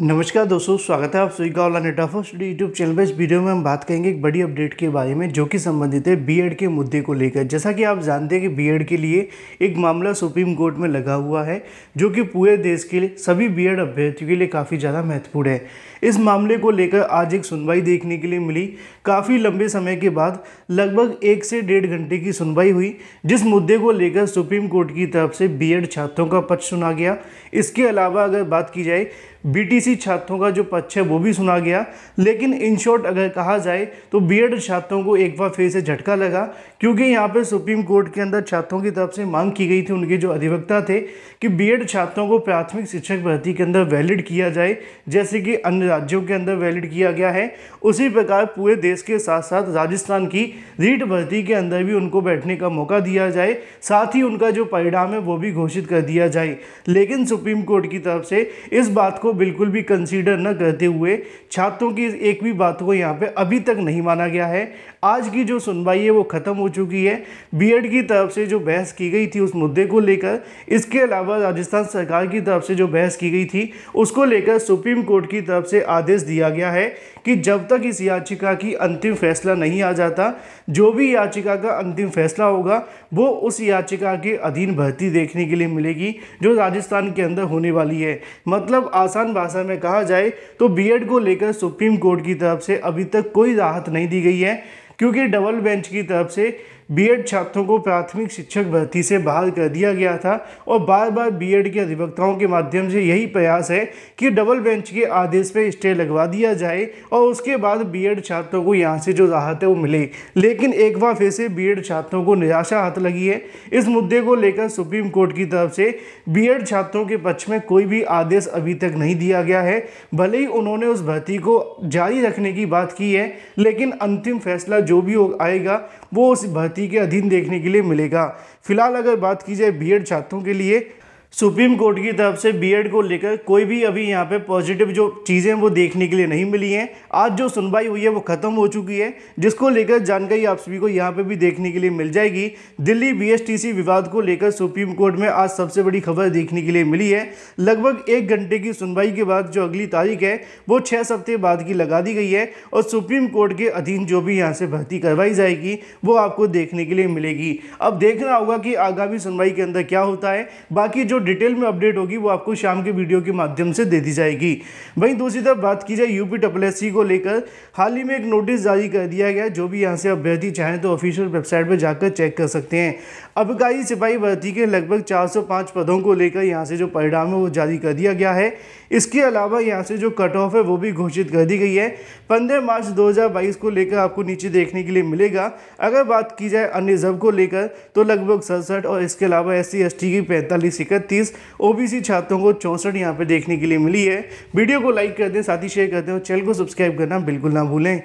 नमस्कार दोस्तों स्वागत है आप सभी का online data first YouTube channel पर इस वीडियो में हम बात करेंगे एक बड़ी अपडेट के बारे में जो कि संबंधित है बीएड के मुद्दे को लेकर जैसा कि आप जानते हैं कि बीएड के लिए एक मामला सुप्रीम कोर्ट में लगा हुआ है जो कि पूरे देश के लिए सभी बीएड अभ्यर्थियों के लिए काफ़ी ज़्यादा महत्वपूर्ण है इस मामले को लेकर आज एक सुनवाई देखने के लिए मिली काफ़ी लंबे समय के बाद लगभग एक से डेढ़ घंटे की सुनवाई हुई जिस मुद्दे को लेकर सुप्रीम कोर्ट की तरफ से बी छात्रों का पक्ष सुना गया इसके अलावा अगर बात की जाए बीटीसी छात्रों का जो पक्ष है वो भी सुना गया लेकिन इन शॉर्ट अगर कहा जाए तो बीएड छात्रों को एक बार फिर से झटका लगा क्योंकि यहाँ पर सुप्रीम कोर्ट के अंदर छात्रों की तरफ से मांग की गई थी उनके जो अधिवक्ता थे कि बीएड छात्रों को प्राथमिक शिक्षक भर्ती के अंदर वैलिड किया जाए जैसे कि अन्य राज्यों के अंदर वैलिड किया गया है उसी प्रकार पूरे देश के साथ साथ राजस्थान की रीट भर्ती के अंदर भी उनको बैठने का मौका दिया जाए साथ ही उनका जो परिणाम है वो भी घोषित कर दिया जाए लेकिन सुप्रीम कोर्ट की तरफ से इस बात को बिल्कुल भी कंसीडर न करते हुए छात्रों की एक भी बात को यहाँ पे अभी तक नहीं माना गया है आज की जो सुनवाई है वो ख़त्म हो चुकी है बीएड की तरफ से जो बहस की गई थी उस मुद्दे को लेकर इसके अलावा राजस्थान सरकार की तरफ से जो बहस की गई थी उसको लेकर सुप्रीम कोर्ट की तरफ से आदेश दिया गया है कि जब तक इस याचिका की अंतिम फैसला नहीं आ जाता जो भी याचिका का अंतिम फैसला होगा वो उस याचिका के अधीन भर्ती देखने के लिए मिलेगी जो राजस्थान के अंदर होने वाली है मतलब आसान आसान भाषा में कहा जाए तो बीएड को लेकर सुप्रीम कोर्ट की तरफ से अभी तक कोई राहत नहीं दी गई है क्योंकि डबल बेंच की तरफ से बीएड छात्रों को प्राथमिक शिक्षक भर्ती से बाहर कर दिया गया था और बार बार बीएड के अधिवक्ताओं के माध्यम से यही प्रयास है कि डबल बेंच के आदेश पर स्टे लगवा दिया जाए और उसके बाद बीएड छात्रों को यहाँ से जो राहत है वो मिले लेकिन एक बार फिर से बीएड छात्रों को निराशा हाथ लगी है इस मुद्दे को लेकर सुप्रीम कोर्ट की तरफ से बी छात्रों के पक्ष में कोई भी आदेश अभी तक नहीं दिया गया है भले ही उन्होंने उस भर्ती को जारी रखने की बात की है लेकिन अंतिम फैसला जो जो भी हो आएगा वो उस भर्ती के अधीन देखने के लिए मिलेगा फिलहाल अगर बात की जाए बीएड छात्रों के लिए सुप्रीम कोर्ट की तरफ से बीएड को लेकर कोई भी अभी यहाँ पे पॉजिटिव जो चीज़ें वो देखने के लिए नहीं मिली हैं आज जो सुनवाई हुई है वो ख़त्म हो चुकी है जिसको लेकर जानकारी आप सभी को यहाँ पे भी देखने के लिए मिल जाएगी दिल्ली बीएसटीसी विवाद को लेकर सुप्रीम कोर्ट में आज सबसे बड़ी खबर देखने के लिए मिली है लगभग एक घंटे की सुनवाई के बाद जो अगली तारीख है वो छः सप्ताह बाद की लगा दी गई है और सुप्रीम कोर्ट के अधीन जो भी यहाँ से भर्ती करवाई जाएगी वो आपको देखने के लिए मिलेगी अब देखना होगा कि आगामी सुनवाई के अंदर क्या होता है बाकी जो डिटेल में अपडेट होगी वो आपको शाम के वीडियो के माध्यम से दे दी जाएगी वहीं दूसरी तरफ बात की जाए यूपी डब्ल्यू को लेकर हाल ही में एक नोटिस जारी कर दिया गया जो भी यहाँ से अभ्यर्थी चाहें तो ऑफिशियल वेबसाइट पर जाकर चेक कर सकते हैं अबकारी सिपाही भर्ती के लगभग चार पदों को लेकर यहाँ से जो परिणाम है वो जारी कर दिया गया है इसके अलावा यहाँ से जो कट ऑफ है वो भी घोषित कर दी गई है 15 मार्च 2022 को लेकर आपको नीचे देखने के लिए मिलेगा अगर बात की जाए अन्य जब को लेकर तो लगभग सड़सठ और इसके अलावा एस सी एस टी की पैंतालीस तैंतीस ओबीसी छात्रों को चौंसठ यहाँ पे देखने के लिए मिली है वीडियो को लाइक कर दें साथ ही शेयर कर दें और चैनल को सब्सक्राइब करना बिल्कुल ना भूलें